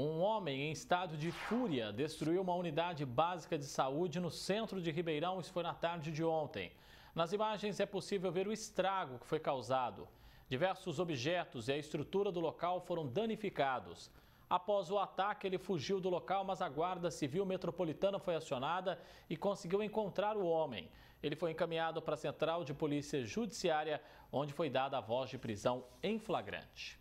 Um homem em estado de fúria destruiu uma unidade básica de saúde no centro de Ribeirão, isso foi na tarde de ontem. Nas imagens é possível ver o estrago que foi causado. Diversos objetos e a estrutura do local foram danificados. Após o ataque, ele fugiu do local, mas a Guarda Civil Metropolitana foi acionada e conseguiu encontrar o homem. Ele foi encaminhado para a Central de Polícia Judiciária, onde foi dada a voz de prisão em flagrante.